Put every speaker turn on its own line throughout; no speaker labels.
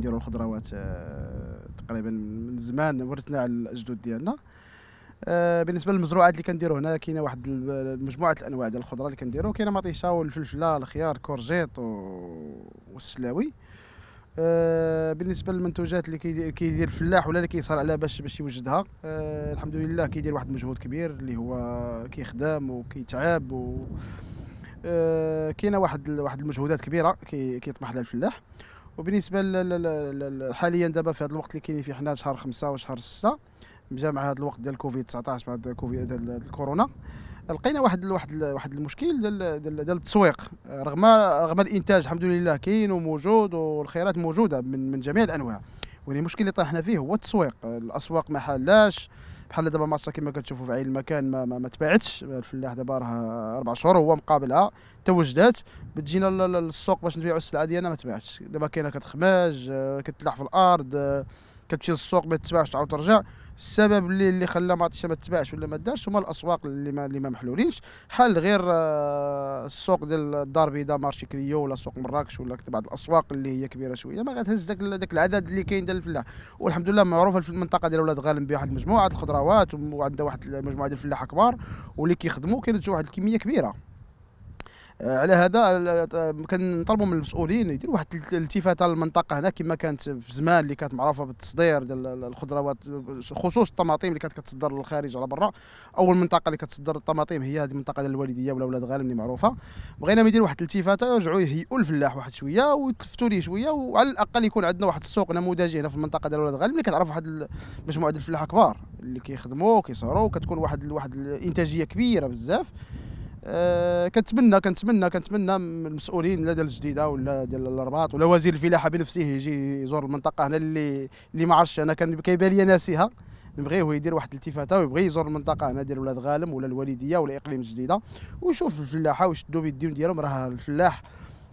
نديروا الخضروات آه، تقريبا من زمان ورثنا على الاجدود ديالنا آه، بالنسبه للمزروعات اللي كنديرو هنا كاينه واحد مجموعه الانواع ديال الخضره اللي كنديرو كاينه مطيشه والفلفله الخيار كورجيت والسلاوي آه، بالنسبه للمنتوجات اللي كيدير الفلاح ولا اللي كيصرع عليها باش باش يوجدها الحمد لله كيدير واحد المجهود كبير اللي هو كيخدم وكيتعب و كاينه واحد واحد المجهودات كبيره كيطمح لها الفلاح وبالنسبه حاليا دابا في هذا الوقت اللي كاينين فيه حنا شهر خمسة وشهر ستة جا مع هذا الوقت ديال كوفيد 19 مع كوفيد الكورونا لقينا واحد واحد واحد المشكل ديال ديال التسويق رغم رغم الانتاج الحمد لله كاين وموجود والخيرات موجوده من من جميع الانواع ولكن المشكل اللي طاحنا فيه هو التسويق الاسواق ما حلاش بحال دابا ماتشا كما كتشوفوا في عين المكان ما, ما, ما تباعتش الفلاح دابا راه اربع شهور هو مقابلها توجدات بتجينا للسوق باش نبيعوا السلعه ديالنا ما تباعتش دابا كاينه كتخماج آه، كتلاح في الارض آه، كتمشي للسوق ما تتباعش تعاود ترجع السبب اللي اللي خلى عطيتش ما تتباعش ولا ما دارش هما الاسواق اللي ما اللي ما محلولينش حل غير آه، السوق ديال الدار البيضاء مارشي كريو ولا سوق مراكش ولا بعض الاسواق اللي هي كبيره شويه ما غتهز داك داك العدد اللي كاين ديال الفلاح والحمد لله معروفه في المنطقه ديال ولاد غالم بواحد مجموعه الخضروات وعندها واحد المجموعه ديال الفلاحه كبار واللي كيخدموا كاين واحد الكميه كبيره آه، على هذا كنطلبوا من المسؤولين يديروا واحد الالتفاته للمنطقه هنا كما كانت في زمان اللي كانت معروفه بالتصدير ديال الخضروات خصوص الطماطم اللي كانت كتصدر للخارج على برا اول منطقه اللي كتصدر الطماطم هي هذه المنطقه ديال الوالديه ولا ولاد غانم اللي معروفه بغينا يديروا واحد الالتفاته آه، يرجعوا يهيئوا الفلاح واحد شويه ويتلفتوا ليه شويه وعلى الاقل يكون عندنا واحد السوق نموذجي هنا في المنطقه ديال ولاد غانم اللي كتعرف واحد مجموعه ديال الفلاحه كبار اللي كيخدموا كيصهروا كتكون واحد واحد الانتاجيه كبيره بزاف آه، كنتمنى كنتمنى كنتمنى المسؤولين لا ديال الجديده ولا ديال الرباط ولا وزير الفلاحه بنفسه يجي يزور المنطقه هنا اللي اللي ما عرفتش انا كان كيبان لي ناسيها نبغيه يدير واحد الالتفاته ويبغي يزور المنطقه هنا ديال ولاد غالم ولا الوالديه ولا اقليم الجديده ويشوف الفلاحه ويشدوا بيديهم ديالهم راه الفلاح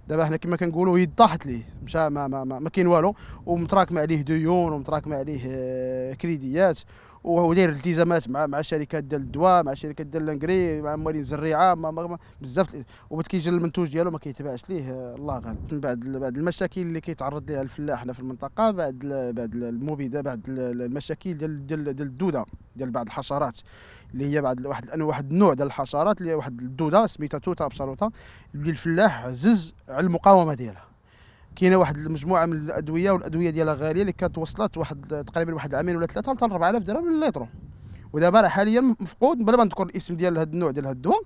دابا حنا كما كنقولوا يد طاحت ليه مشى ما ما, ما, ما كاين والو ومتراكم عليه ديون ومتراكم عليه آه، كريديات وهو داير التزامات مع مع شركات ديال الدواء مع شركات ديال لانكري مع موالين الزريعه بزاف وبعد كيجي المنتوج ديالو ما كيتباعش ليه آه، الله غالب من بعد بعد المشاكل اللي كيتعرض ليها الفلاح هنا في المنطقه بعد بعد المبيده بعد المشاكل ديال ديال ديال الدوده ديال بعض الحشرات اللي هي بعد واحد واحد النوع ديال الحشرات اللي هي واحد الدوده سميتها توتا بشروطه اللي الفلاح عزز على المقاومه ديالها كاينه واحد المجموعه من الادويه والادويه ديالها غاليه اللي كانت وصلت واحد تقريبا واحد عامين ولا ثلاثه حتى 4000 درهم الليترو ودابا راه حاليا مفقود بلا ما نذكر الاسم ديال هذا النوع ديال هذا الدواء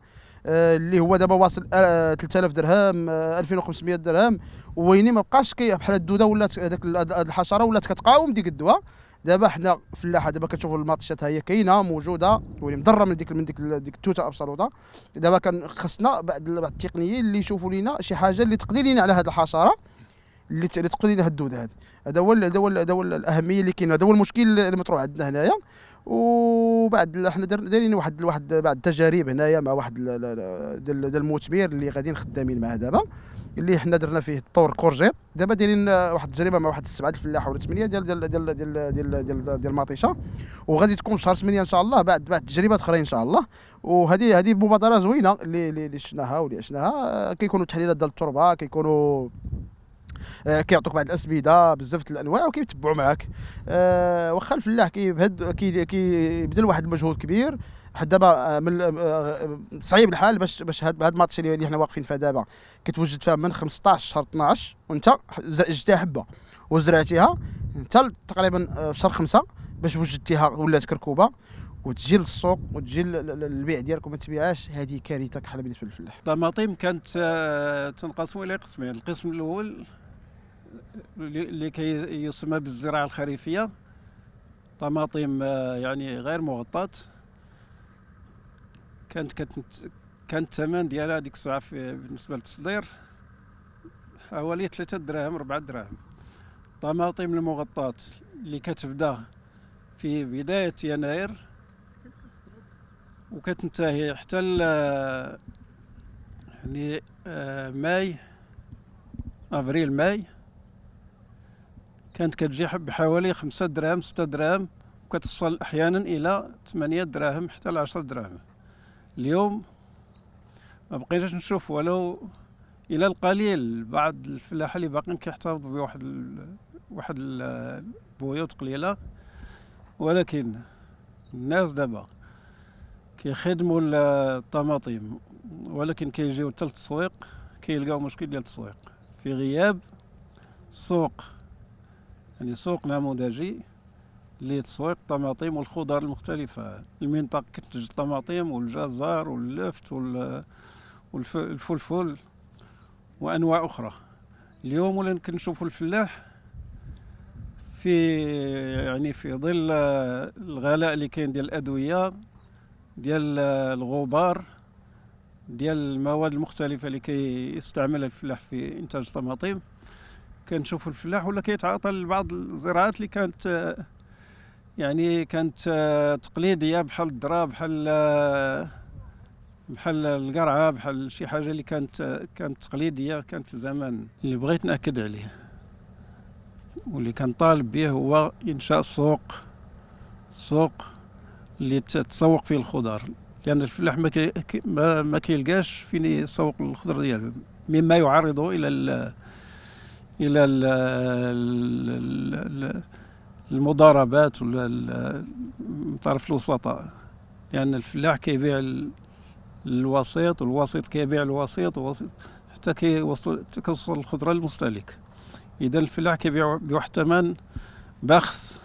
آه، اللي هو دابا واصل 3000 آه، درهم 2500 آه، درهم ويني ما بقاش كي بحال الدوده ولات هذاك الحشره ولات كتقاوم ديك الدواء دابا حنا فلاحه دابا كتشوفوا الماطشات ها هي كاينه موجوده ولي مضره من ديك من ديك ديك التوته ابسولوطه دابا كان خصنا بعض التقنيين اللي يشوفوا لينا شي حاجه اللي تقضي لينا على هذه الحشره اللي تقضي لها الدوده هذا هذا هو هذا هو هذا هو الاهميه اللي كاين هذا هو المشكل المطروح عندنا هنايا وبعد حنا دايرين واحد واحد بعض التجارب هنايا مع واحد ديال المثمر اللي غاديين خدامين معاه دابا اللي حنا درنا فيه طور كورجيت دابا دايرين واحد التجربه مع واحد السبعه الفلاح ولا ثمانيه ديال ديال ديال ديال ديال ديال, ديال مطيشه وغادي تكون في شهر ثمانيه ان شاء الله بعد بعد تجربه اخرى ان شاء الله وهذه هذه مبادره زوينه اللي اللي شفناها واللي عشناها كيكونوا تحليلات ديال التربه كيكونوا آه، كيعطوك بعض الاسمده بزاف الانواع وكيتبعوا معاك آه، واخا الفلاح كيبذل واحد المجهود كبير حتى دابا آه، من صعيب الحال باش باش هاد هاد الماتش اللي حنا واقفين فيه دابا كتوجد فيها من 15 شهر 12 وانت جتيها حبه وزرعتيها حتى تقريبا في شهر 5 باش وجدتيها ولات كركوبه وتجي للسوق وتجي للبيع ديالك وما تبيعهاش هذه كارثه كحله بالنسبه للفلاح
الطماطم كانت تنقسم الى قسمين القسم الاول لكي يسمى بالزراعة الخريفية طماطم آه، يعني غير مغطاة كانت كان الثمن ديالها هذيك الساعة بالنسبة للتصدير حوالي ثلاثة دراهم ربعة دراهم طماطم المغطاة اللي كتبدا في بداية يناير وكتنتهي حتى ل يعني آه، ماي ابريل ماي كانت كتجي بحوالي خمسة دراهم ستة دراهم وكتوصل أحيانا إلى ثمانية دراهم حتى لعشرة دراهم اليوم ما بقيناش نشوف ولو إلى القليل بعض الفلاحة اللي باقيين كيحتفظوا بواحد ال... واحد البيوت قليلة ولكن الناس دابا كيخدموا الطماطم ولكن كيجيو حتى التسويق كيلقاو مشكل ديال التسويق في غياب السوق يعني سوق نموذجي لتسويق الطماطم والخضار المختلفة المنطقة كتنتج الطماطم والجزر واللفت والفلفل وأنواع أخرى اليوم ولا كنشوفوا الفلاح في يعني في ظل الغلاء اللي كاين ديال الأدوية ديال الغبار ديال المواد المختلفة اللي كيستعملها الفلاح في إنتاج الطماطم كنشوفوا الفلاح ولا كيتعاطى لبعض الزراعات اللي كانت يعني كانت تقليديه بحال الذره بحال بحال القرعه بحال شي حاجه اللي كانت كانت تقليديه كانت في الزمان اللي بغيت ناكد عليه واللي كنطالب به هو انشاء سوق سوق اللي تسوق فيه الخضر لان الفلاح ما كي ما كيلقاش فين يسوق الخضر ديالو مما يعرضه الى الى المضاربات ولا من طرف الوسطاء لان الفلاح كيبيع الوسيط والوسيط كيبيع الوسيط والوسيط حتى كيوصل كتوصل الخضره للمستهلك اذا الفلاح كيبيع بواحد الثمن بخس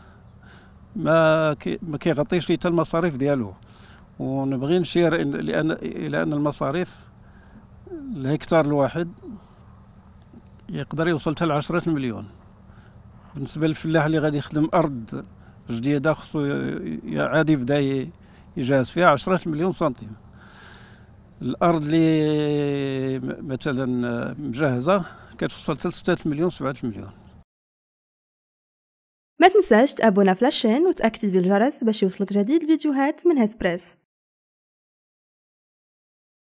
ما كي ما كيغطيش حتى المصاريف ديالو ونبغي نشير لان لان المصاريف الهكتار الواحد يقدر يوصل حتى ل 10 مليون بالنسبه للفلاح اللي غادي يخدم ارض جديده خصو عادي يبدا يجهز فيها 10 مليون سنتيم الارض اللي مثلا مجهزه كتوصل حتى 6 مليون 7 مليون
ما تنساش تابونا في لاشين وتاكتيفي الجرس باش يوصلك جديد الفيديوهات من بريس